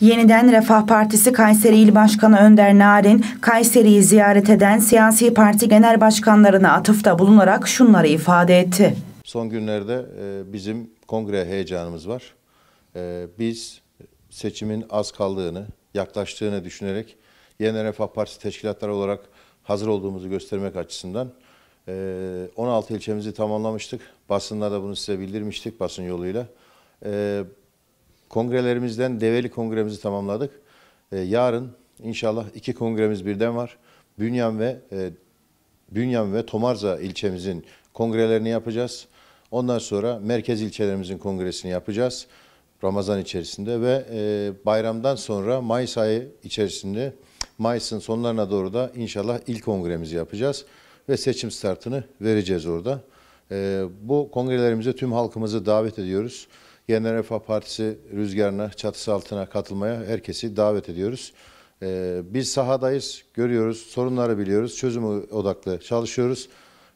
Yeniden Refah Partisi Kayseri İl Başkanı Önder Narin, Kayseri'yi ziyaret eden siyasi parti genel başkanlarına atıfta bulunarak şunları ifade etti. Son günlerde e, bizim kongre heyecanımız var. E, biz seçimin az kaldığını, yaklaştığını düşünerek Yeniden Refah Partisi teşkilatları olarak hazır olduğumuzu göstermek açısından 16 e, ilçemizi tamamlamıştık. da bunu size bildirmiştik basın yoluyla. Kongrelerimizden Develi Kongremizi tamamladık. E, yarın inşallah iki kongremiz birden var. Bünyan ve e, Bünyan ve Tomarza ilçemizin kongrelerini yapacağız. Ondan sonra merkez ilçelerimizin kongresini yapacağız. Ramazan içerisinde ve e, bayramdan sonra Mayıs ayı içerisinde Mayıs'ın sonlarına doğru da inşallah ilk kongremizi yapacağız ve seçim startını vereceğiz orada. E, bu kongrelerimize tüm halkımızı davet ediyoruz. Yeniden Refah Partisi rüzgarına, çatısı altına katılmaya herkesi davet ediyoruz. Ee, biz sahadayız, görüyoruz, sorunları biliyoruz, çözüm odaklı çalışıyoruz.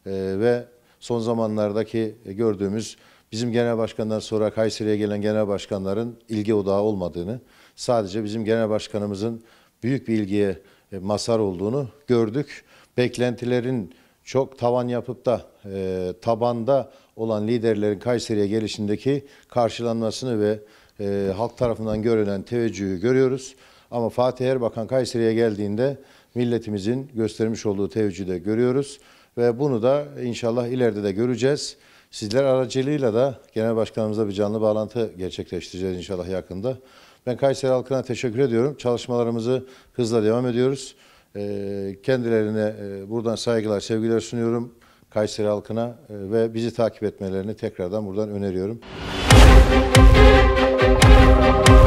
Ee, ve son zamanlardaki gördüğümüz bizim genel başkanlar sonra Kayseri'ye gelen genel başkanların ilgi odağı olmadığını, sadece bizim genel başkanımızın büyük bir ilgiye e, mazhar olduğunu gördük. Beklentilerin çok tavan yapıp da e, tabanda olan liderlerin Kayseri'ye gelişindeki karşılanmasını ve e, halk tarafından görülen teveccühü görüyoruz. Ama Fatih Erbakan Kayseri'ye geldiğinde milletimizin göstermiş olduğu teveccühü de görüyoruz. Ve bunu da inşallah ileride de göreceğiz. Sizler aracılığıyla da Genel Başkanımıza bir canlı bağlantı gerçekleştireceğiz inşallah yakında. Ben Kayseri halkına teşekkür ediyorum. Çalışmalarımızı hızla devam ediyoruz. Ee, kendilerine e, buradan saygılar, sevgiler sunuyorum. Kayseri halkına e, ve bizi takip etmelerini tekrardan buradan öneriyorum. Müzik